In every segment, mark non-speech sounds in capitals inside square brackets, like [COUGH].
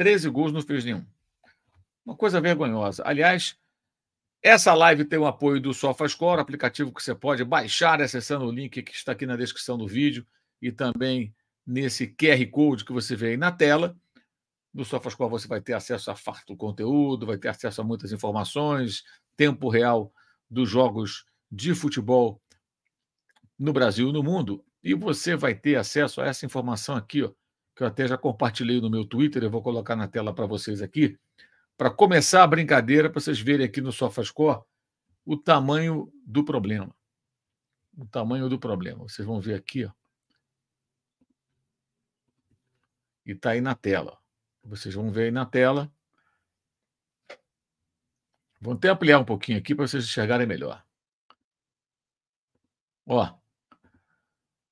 13 gols, não fez nenhum. Uma coisa vergonhosa. Aliás, essa live tem o apoio do SofaScore, aplicativo que você pode baixar acessando o link que está aqui na descrição do vídeo e também nesse QR Code que você vê aí na tela. No SofaScore você vai ter acesso a farto conteúdo, vai ter acesso a muitas informações, tempo real dos jogos de futebol no Brasil e no mundo. E você vai ter acesso a essa informação aqui, ó, que eu até já compartilhei no meu Twitter, eu vou colocar na tela para vocês aqui, para começar a brincadeira, para vocês verem aqui no SofaScore o tamanho do problema. O tamanho do problema. Vocês vão ver aqui, ó. E está aí na tela. Vocês vão ver aí na tela. Vou até ampliar um pouquinho aqui para vocês enxergarem melhor. Ó,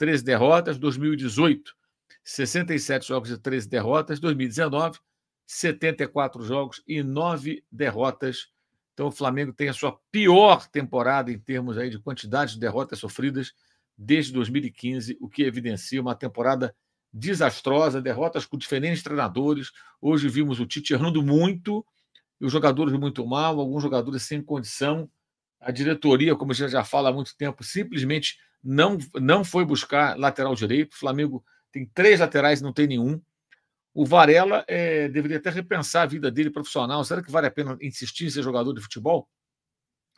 13 derrotas. 2018, 67 jogos e 13 derrotas. 2019, 74 jogos e 9 derrotas. Então o Flamengo tem a sua pior temporada em termos aí de quantidade de derrotas sofridas desde 2015, o que evidencia uma temporada desastrosa, derrotas com diferentes treinadores. Hoje vimos o Tite errando muito, os jogadores muito mal, alguns jogadores sem condição. A diretoria, como gente já fala há muito tempo, simplesmente não, não foi buscar lateral direito. O Flamengo tem três laterais não tem nenhum. O Varela é, deveria até repensar a vida dele profissional. Será que vale a pena insistir em ser jogador de futebol?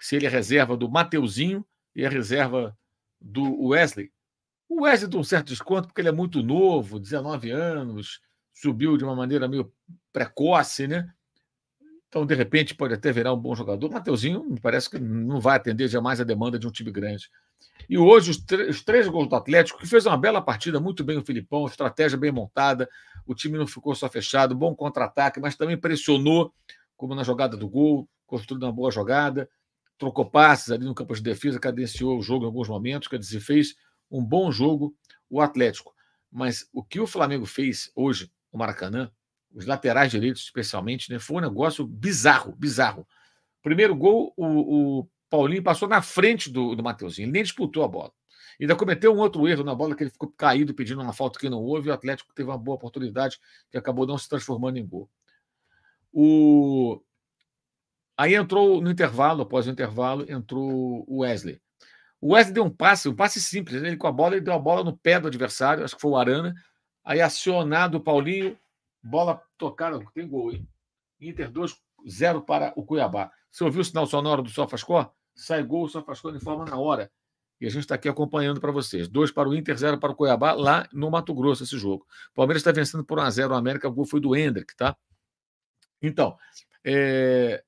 Se ele é reserva do Mateuzinho e é reserva do Wesley. O Wesley deu um certo desconto porque ele é muito novo, 19 anos, subiu de uma maneira meio precoce, né? Então, de repente, pode até virar um bom jogador. O Mateuzinho, me parece que não vai atender jamais a demanda de um time grande. E hoje, os, os, três gols do Atlético, que fez uma bela partida, muito bem o Filipão, estratégia bem montada, o time não ficou só fechado, bom contra-ataque, mas também pressionou, como na jogada do gol, construindo uma boa jogada, trocou passes ali no campo de defesa, cadenciou o jogo em alguns momentos, quer dizer, fez um bom jogo o Atlético. Mas o que o Flamengo fez hoje o Maracanã, os laterais direitos especialmente, né, foi um negócio bizarro, bizarro. Primeiro gol, o, o Paulinho passou na frente do, do Mateuzinho, ele nem disputou a bola. Ainda cometeu um outro erro na bola que ele ficou caído pedindo uma falta que não houve. O Atlético teve uma boa oportunidade que acabou não se transformando em gol. O... Aí entrou no intervalo, após o intervalo, entrou o Wesley. O Wesley deu um passe, um passe simples. Né? Ele com a bola, ele deu a bola no pé do adversário, acho que foi o Arana. Aí acionado o Paulinho, bola tocada, tem gol, hein? Inter 2, 0 para o Cuiabá. Você ouviu o sinal sonoro do Sofascore? sai gol, só faz coisa em forma na hora. E a gente está aqui acompanhando para vocês. Dois para o Inter, zero para o Cuiabá, lá no Mato Grosso, esse jogo. Palmeiras está vencendo por 1x0 o América, o gol foi do Hendrick, tá? Então, é...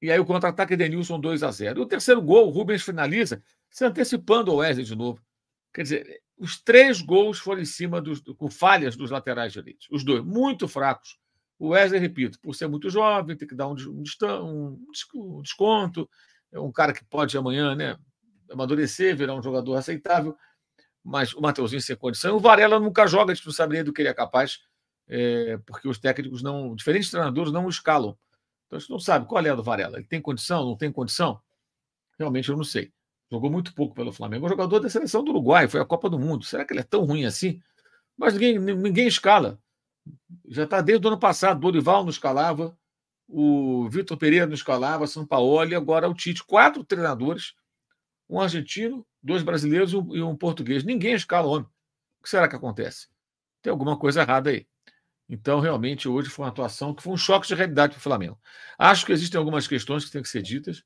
e aí o contra-ataque de Denilson 2x0. O terceiro gol, o Rubens finaliza, se antecipando o Wesley de novo. Quer dizer, os três gols foram em cima dos, com falhas dos laterais direitos. Os dois, muito fracos. O Wesley, repito, por ser muito jovem, tem que dar um, um, um desconto, é um cara que pode amanhã né, amadurecer, virar um jogador aceitável, mas o Mateuzinho sem condição. O Varela nunca joga, a gente não sabe nem do que ele é capaz, é, porque os técnicos não, diferentes treinadores não o escalam. Então a gente não sabe qual é a do Varela. Ele tem condição, não tem condição? Realmente eu não sei. Jogou muito pouco pelo Flamengo. É um jogador da seleção do Uruguai, foi a Copa do Mundo. Será que ele é tão ruim assim? Mas ninguém, ninguém escala. Já está desde o ano passado. Dorival não escalava, o Vitor Pereira no Escalava, São Paulo e agora o Tite. Quatro treinadores, um argentino, dois brasileiros e um português. Ninguém escala homem. O que será que acontece? Tem alguma coisa errada aí. Então, realmente, hoje foi uma atuação que foi um choque de realidade para o Flamengo. Acho que existem algumas questões que têm que ser ditas.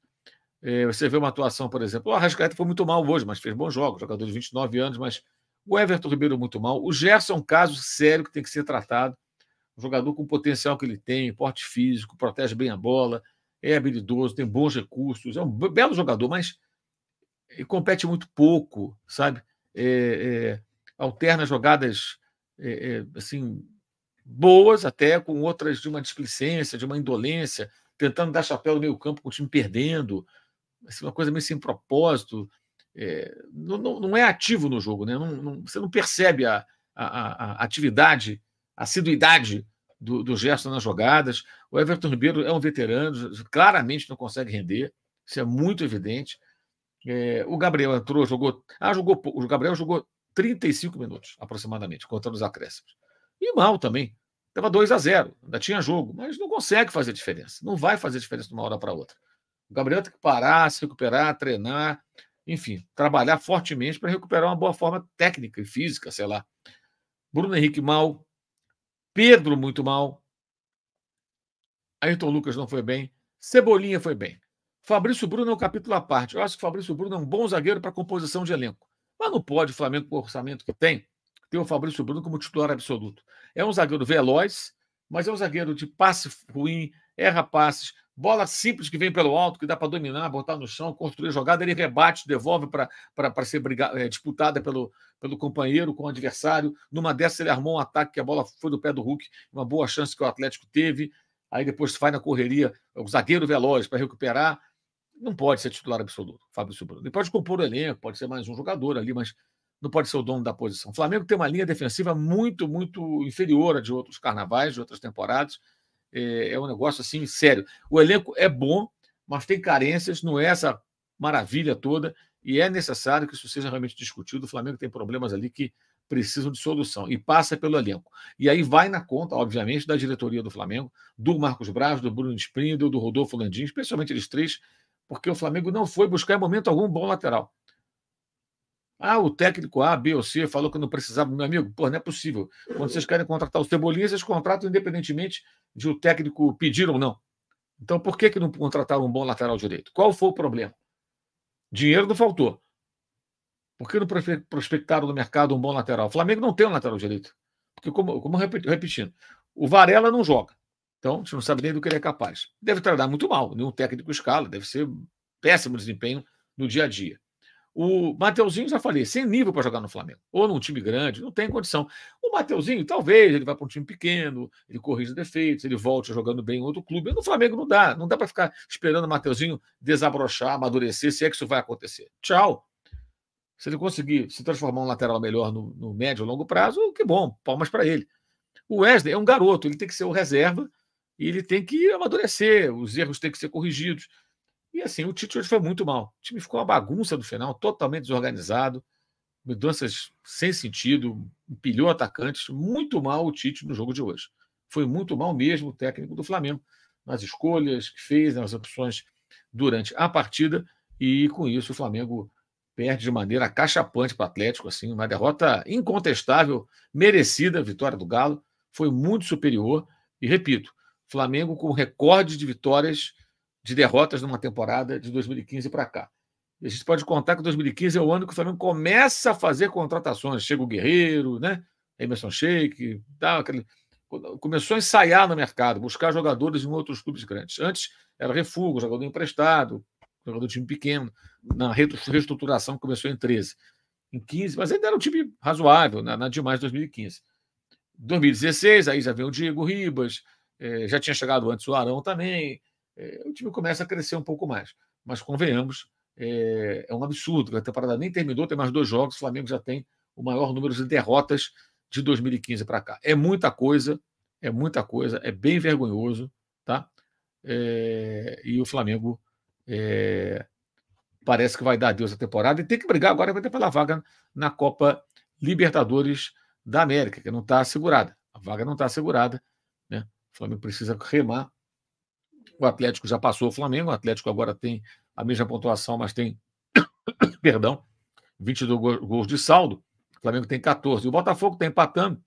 É, você vê uma atuação, por exemplo, o Arrascaeta foi muito mal hoje, mas fez bons jogos, jogador de 29 anos, mas o Everton Ribeiro muito mal. O Gerson é um caso sério que tem que ser tratado. Um jogador com o potencial que ele tem, porte físico, protege bem a bola, é habilidoso, tem bons recursos, é um belo jogador, mas compete muito pouco, sabe? É, é, alterna jogadas é, é, assim boas até com outras de uma displicência, de uma indolência, tentando dar chapéu no meio campo com o time perdendo, assim, uma coisa meio sem propósito. É, não, não, não, é ativo no jogo, né? Não, você não percebe a, a, a atividade assiduidade do, do Gerson nas jogadas. O Everton Ribeiro é um veterano, claramente não consegue render, isso é muito evidente. É, o Gabriel entrou, jogou. Ah, jogou O Gabriel jogou 35 minutos, aproximadamente, contando os acréscimos. E mal também. Estava 2 a 0 ainda tinha jogo, mas não consegue fazer diferença. Não vai fazer diferença de uma hora para outra. O Gabriel tem que parar, se recuperar, treinar, enfim, trabalhar fortemente para recuperar uma boa forma técnica e física, sei lá. Bruno Henrique mal, Pedro muito mal. Ayrton Lucas não foi bem. Cebolinha foi bem. Fabrício Bruno é um capítulo à parte. Eu acho que o Fabrício Bruno é um bom zagueiro para composição de elenco. Mas não pode o Flamengo, com o orçamento que tem, ter o Fabrício Bruno como titular absoluto. É um zagueiro veloz, mas é um zagueiro de passe ruim, erra passes, bola simples que vem pelo alto, que dá para dominar, botar no chão, construir jogada, ele rebate, devolve para ser brigada, é, eh, disputada pelo, pelo companheiro, com o adversário. Numa dessas, ele armou um ataque que a bola foi do pé do Hulk, uma boa chance que o Atlético teve. Aí depois faz na correria o zagueiro veloz para recuperar. Não pode ser titular absoluto, Fábio Silva. Ele pode compor o elenco, pode ser mais um jogador ali, mas não pode ser o dono da posição. O Flamengo tem uma linha defensiva muito, muito inferior à de outros carnavais, de outras temporadas. É, é um negócio assim sério. O elenco é bom, mas tem carências, não é essa maravilha toda, e é necessário que isso seja realmente discutido. O Flamengo tem problemas ali que precisam de solução e passa pelo elenco. E aí vai na conta, obviamente, da diretoria do Flamengo, do Marcos Braz, do Bruno Springer, do Rodolfo Landim, especialmente eles três, porque o Flamengo não foi buscar em momento algum bom lateral. Ah, o técnico A, B ou C falou que não precisava, meu amigo. Pô, não é possível. Quando vocês querem contratar o Cebolinha, vocês contratam independentemente de o técnico pedir ou não. Então, por que, que não contrataram um bom lateral direito? Qual foi o problema? Dinheiro não faltou. Por que não prospectaram no mercado um bom lateral? O Flamengo não tem um lateral direito. Porque, como, como repetindo, o Varela não joga. Então, a gente não sabe nem do que ele é capaz. Deve tratar muito mal. Nenhum técnico escala, deve ser péssimo desempenho no dia a dia. O Mateuzinho, já falei, sem nível para jogar no Flamengo, ou num time grande, não tem condição. O Mateuzinho, talvez, ele vá para um time pequeno, ele corrija defeitos, ele volte jogando bem em outro clube. No Flamengo não dá, não dá para ficar esperando o Mateuzinho desabrochar, amadurecer, se é que isso vai acontecer. Tchau. Se ele conseguir se transformar um lateral melhor no, no médio e longo prazo, que bom, palmas para ele. O Wesley é um garoto, ele tem que ser o reserva e ele tem que amadurecer, os erros têm que ser corrigidos. E assim, o Tite hoje foi muito mal. O time ficou uma bagunça do final, totalmente desorganizado, mudanças sem sentido, empilhou atacantes. Muito mal o Tite no jogo de hoje. Foi muito mal mesmo o técnico do Flamengo, nas escolhas que fez, nas opções durante a partida. E com isso, o Flamengo perde de maneira cachapante para o Atlético, assim, uma derrota incontestável, merecida, vitória do Galo, foi muito superior, e repito, Flamengo com recorde de vitórias de derrotas numa temporada de 2015 para cá. E a gente pode contar que 2015 é o ano que o Flamengo começa a fazer contratações. Chega o Guerreiro, né? Emerson Sheik, tal, aquele... começou a ensaiar no mercado, buscar jogadores em outros clubes grandes. Antes era refúgio, jogador emprestado, jogador de time pequeno, na reestruturação começou em 13. Em 15, mas ainda era um time razoável, né? nada demais 2015. 2016, aí já veio o Diego Ribas, eh, já tinha chegado antes o Arão também, é, o time começa a crescer um pouco mais. Mas convenhamos, é, é um absurdo. A temporada nem terminou, tem mais dois jogos. O Flamengo já tem o maior número de derrotas de 2015 para cá. É muita coisa, é muita coisa, é bem vergonhoso, tá? É, e o Flamengo é, parece que vai dar adeus à temporada e tem que brigar agora ter pela vaga na Copa Libertadores da América, que não está assegurada. A vaga não está assegurada, né? O Flamengo precisa remar o Atlético já passou o Flamengo, o Atlético agora tem a mesma pontuação, mas tem, [COUGHS] perdão, 22 gols de saldo. O Flamengo tem 14. E o Botafogo está empatando,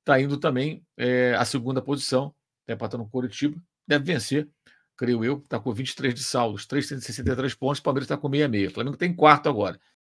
está indo também é, à segunda posição, está empatando o Coritiba, deve vencer, creio eu, está com 23 de saldo, 363 pontos, o Palmeiras está com 66. O Flamengo tem quarto agora.